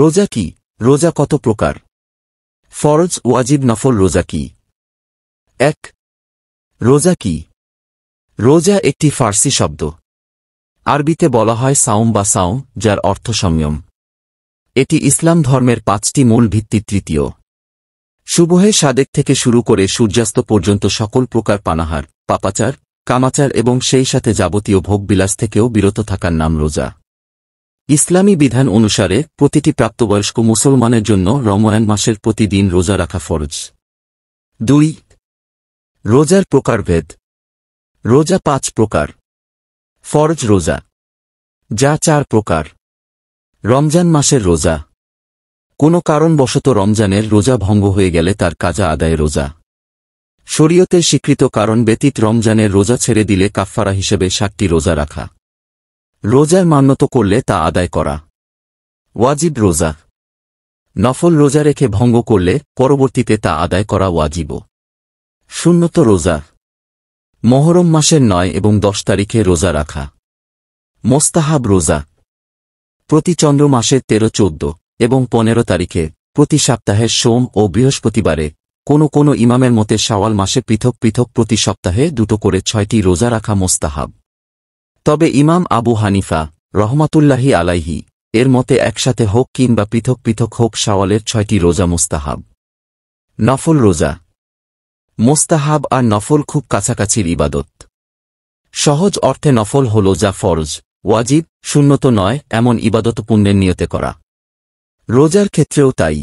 রোজা কি রোজা কত প্রকার ফরজ ওয়াজিব নফল রোজা কি এক রোজা কি রোজা একটি ফার্সি শব্দ আরবিতে বলা হয় সাউম বা সাউম যার অর্থ সংযম এটি ইসলাম ধর্মের পাঁচটি মূল ভিত্তি তৃতীয় শুভহে সাদেক থেকে শুরু করে সূর্যাস্ত পর্যন্ত সকল প্রকার পানাহার পাপাচার কামাচার এবং সেই সাথে যাবতীয় ভোগবিলাস থেকেও বিরত থাকার নাম রোজা ইসলামী বিধান অনুসারে প্রতিটি প্রাপ্তবয়স্ক মুসলমানের জন্য রময়ান মাসের প্রতিদিন রোজা রাখা ফরজ দুই রোজার প্রকারভেদ রোজা পাঁচ প্রকার ফরজ রোজা যা চার প্রকার রমজান মাসের রোজা কোনো কারণবশত রমজানের রোজা ভঙ্গ হয়ে গেলে তার কাজা আদায় রোজা শরীয়তের স্বীকৃত কারণ ব্যতীত রমজানের রোজা ছেড়ে দিলে কাফফারা হিসেবে সাতটি রোজা রাখা রোজার মান্যত করলে তা আদায় করা ওয়াজিব রোজা নফল রোজা রেখে ভঙ্গ করলে পরবর্তীতে তা আদায় করা ওয়াজিব শূন্যত রোজা মহরম মাসের নয় এবং দশ তারিখে রোজা রাখা মোস্তাহাব রোজা প্রতি চন্দ্র মাসের তেরো চোদ্দ এবং পনেরো তারিখে প্রতি সপ্তাহে সোম ও বৃহস্পতিবারে কোনো কোনো ইমামের মতে শাওয়াল মাসে পৃথক পৃথক প্রতি সপ্তাহে দুটো করে ছয়টি রোজা রাখা মোস্তাহাব তবে ইমাম আবু হানিফা রহমাতুল্লাহি আলাইহি এর মতে একসাথে হোক কিংবা পৃথক পৃথক হোক সাওয়ালের ছয়টি রোজা মোস্তাহাব নফল রোজা মোস্তাহাব আর নফল খুব কাছাকাছির ইবাদত সহজ অর্থে নফল হল যা ফরজ ওয়াজিব শূন্যত নয় এমন ইবাদত পুণ্যের নিয়তে করা রোজার ক্ষেত্রেও তাই